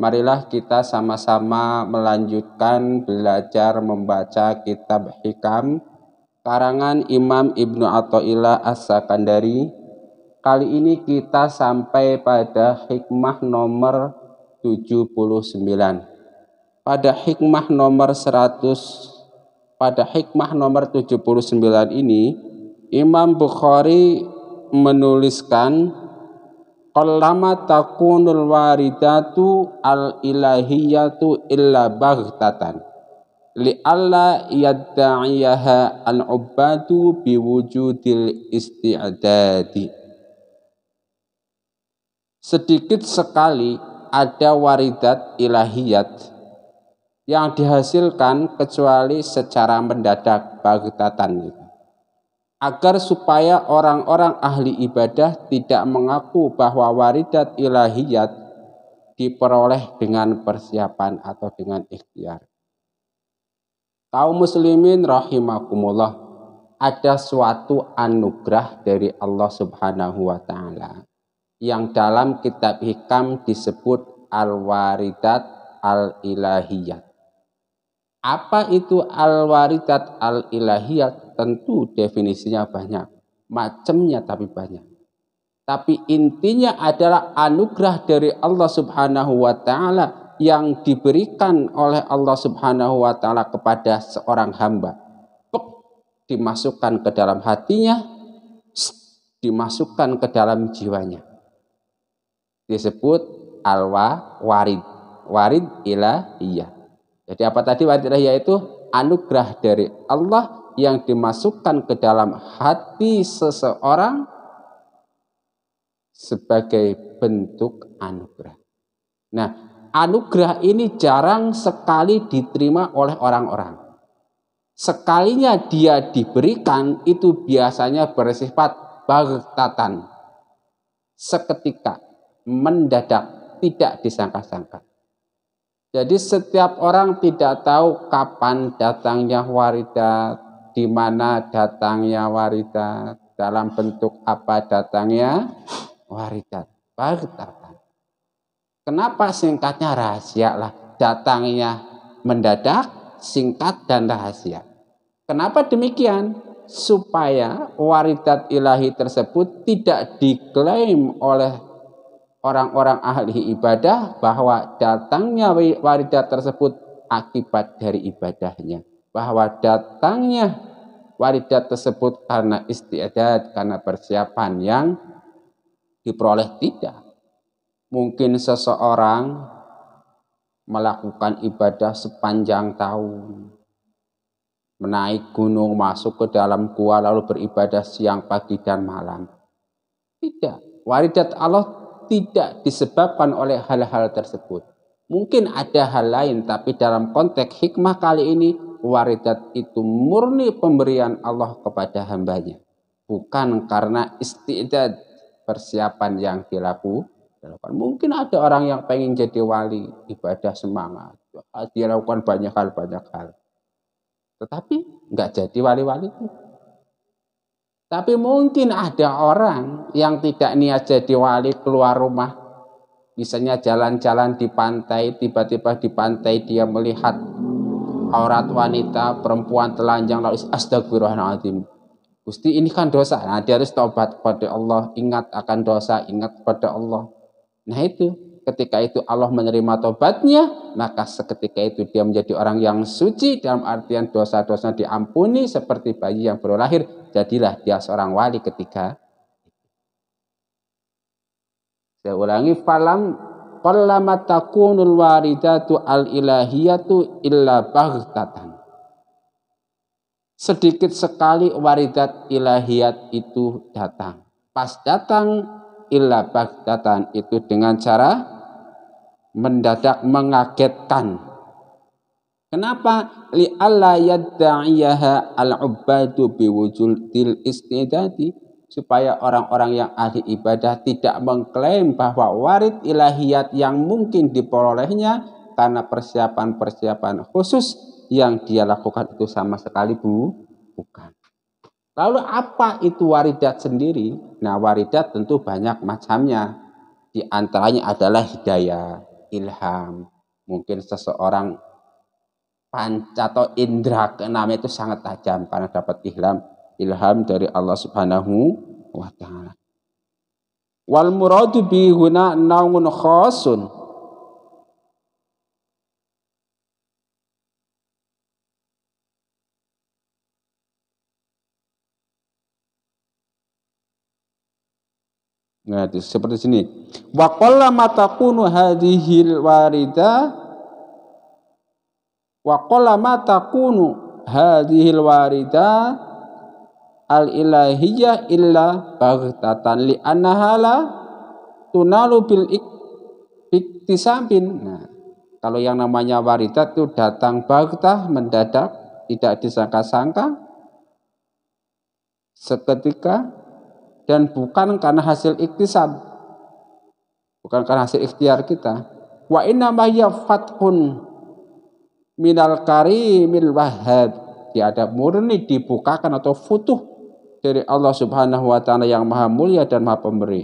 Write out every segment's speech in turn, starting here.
marilah kita sama-sama melanjutkan belajar membaca kitab Hikam karangan Imam Ibnu Athaillah As-Sakandari. Kali ini kita sampai pada hikmah nomor 79. Pada hikmah nomor 100 pada hikmah nomor 79 ini Imam Bukhari menuliskan Qallama takunul waridatu al ilahiyatu illa baghtatan li alla yadda'iyaha al ubbadu biwujudil isti'dadi sedikit sekali ada waridat ilahiyat yang dihasilkan kecuali secara mendadak baghtatan itu agar supaya orang-orang ahli ibadah tidak mengaku bahwa waridat ilahiyat diperoleh dengan persiapan atau dengan ikhtiar. Kaum muslimin rahimakumullah, ada suatu anugerah dari Allah Subhanahu wa taala yang dalam kitab hikam disebut al-waridat al-ilahiyat. Apa itu al-waridat al ilahiyat Tentu definisinya banyak. Macamnya tapi banyak. Tapi intinya adalah anugerah dari Allah subhanahu wa ta'ala yang diberikan oleh Allah subhanahu wa ta'ala kepada seorang hamba. Pek, dimasukkan ke dalam hatinya, dimasukkan ke dalam jiwanya. Disebut alwa warid. Warid ilahiyah jadi apa tadi wadilah yaitu anugerah dari Allah yang dimasukkan ke dalam hati seseorang sebagai bentuk anugerah. Nah, anugerah ini jarang sekali diterima oleh orang-orang. Sekalinya dia diberikan itu biasanya bersifat bagtatan. Seketika, mendadak, tidak disangka-sangka. Jadi setiap orang tidak tahu kapan datangnya waridat, di mana datangnya waridat, dalam bentuk apa datangnya waridat. Bagitakan. Kenapa singkatnya rahasia lah? Datangnya mendadak, singkat dan rahasia. Kenapa demikian? Supaya waridat ilahi tersebut tidak diklaim oleh orang-orang ahli ibadah bahwa datangnya waridat tersebut akibat dari ibadahnya. Bahwa datangnya waridat tersebut karena istiadat, karena persiapan yang diperoleh tidak. Mungkin seseorang melakukan ibadah sepanjang tahun, menaik gunung, masuk ke dalam gua, lalu beribadah siang, pagi, dan malam. Tidak. Waridat Allah tidak disebabkan oleh hal-hal tersebut. Mungkin ada hal lain, tapi dalam konteks hikmah kali ini, waridat itu murni pemberian Allah kepada hambanya. Bukan karena istidat persiapan yang dilakukan. Mungkin ada orang yang pengen jadi wali, ibadah semangat, dia lakukan banyak hal-banyak hal. Tetapi nggak jadi wali-wali tapi mungkin ada orang yang tidak niat jadi wali keluar rumah. Misalnya jalan-jalan di pantai, tiba-tiba di pantai dia melihat aurat wanita, perempuan telanjang, lalu astagfirullahaladzim. Gusti ini kan dosa. Nah, dia harus taubat kepada Allah, ingat akan dosa, ingat kepada Allah. Nah itu, ketika itu Allah menerima tobatnya, maka seketika itu dia menjadi orang yang suci dalam artian dosa-dosa diampuni seperti bayi yang baru lahir. Jadilah dia seorang wali ketika saya ulangi falam qallamatakunul waridatu al illa baghtatan. Sedikit sekali waridat ilahiyat itu datang. Pas datang illa bagdatan itu dengan cara mendadak mengagetkan. Kenapa? alla yad'iyaha al-ubadu biwujudil istidadi supaya orang-orang yang ahli ibadah tidak mengklaim bahwa warid ilahiyat yang mungkin diperolehnya karena persiapan-persiapan khusus yang dia lakukan itu sama sekali bu bukan. Lalu apa itu waridat sendiri? Nah waridat tentu banyak macamnya. Di antaranya adalah hidayah, ilham. Mungkin seseorang panca atau indera keenam itu sangat tajam karena dapat ilham ilham dari Allah Subhanahu wa taala. Wal muradu bi huna naungun khasun Nah, seperti sini. Wa mata kunu hadhil warida wa mata kunu hadhil warida al ilahiyah illa baghtatan li annahala tunalu bil iktisabin. Nah, kalau yang namanya warida itu datang baghtah mendadak, tidak disangka-sangka seketika dan bukan karena hasil iktisab bukan karena hasil ikhtiar kita wa inna ma fathun minal karimil wahhab dia ada murni dibukakan atau futuh dari Allah Subhanahu wa taala yang maha mulia dan maha pemberi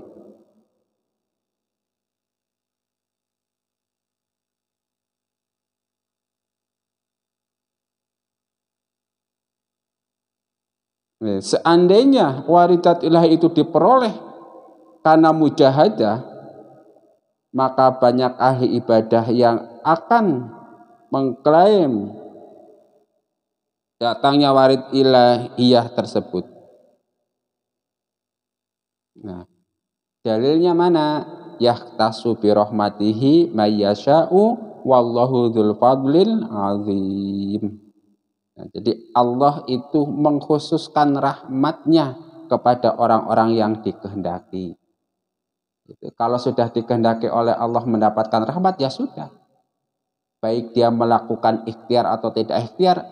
Ya, seandainya waridat ilahi itu diperoleh karena mujahadah, maka banyak ahli ibadah yang akan mengklaim datangnya warid ilahiyah tersebut. Nah, dalilnya mana? Yahtasu bi rahmatihi mayyasha'u wallahu dzul fadlil azim. Nah, jadi Allah itu mengkhususkan rahmatnya kepada orang-orang yang dikehendaki. Gitu. Kalau sudah dikehendaki oleh Allah mendapatkan rahmat, ya sudah. Baik dia melakukan ikhtiar atau tidak ikhtiar,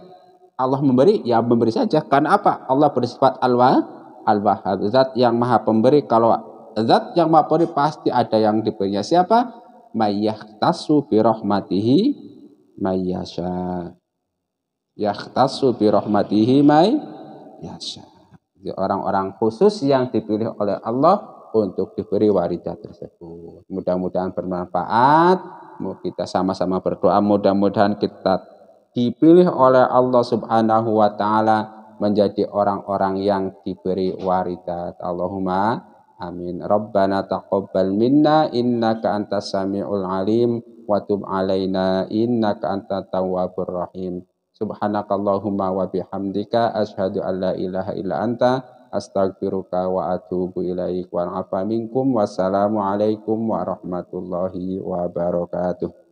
Allah memberi, ya memberi saja. Karena apa? Allah bersifat al-wahab, al, zat yang maha pemberi. Kalau zat yang maha pemberi, pasti ada yang diberinya. Siapa? Mayyahtasu birohmatihi mayyasha. Yahtasu bi rahmatihi may yasha. Orang-orang khusus yang dipilih oleh Allah untuk diberi waridah tersebut. Mudah-mudahan bermanfaat. Kita sama-sama berdoa mudah-mudahan kita dipilih oleh Allah Subhanahu wa taala menjadi orang-orang yang diberi waridat. Allahumma amin. Rabbana taqabbal minna innaka antas samiul alim wa tub alaina innaka antat tawwabur rahim. Subhanakallahumma wa bihamdika asyhadu an la ilaha illa anta astagfiruka wa atubu ilaik wa afa minkum wassalamu alaikum warahmatullahi wabarakatuh.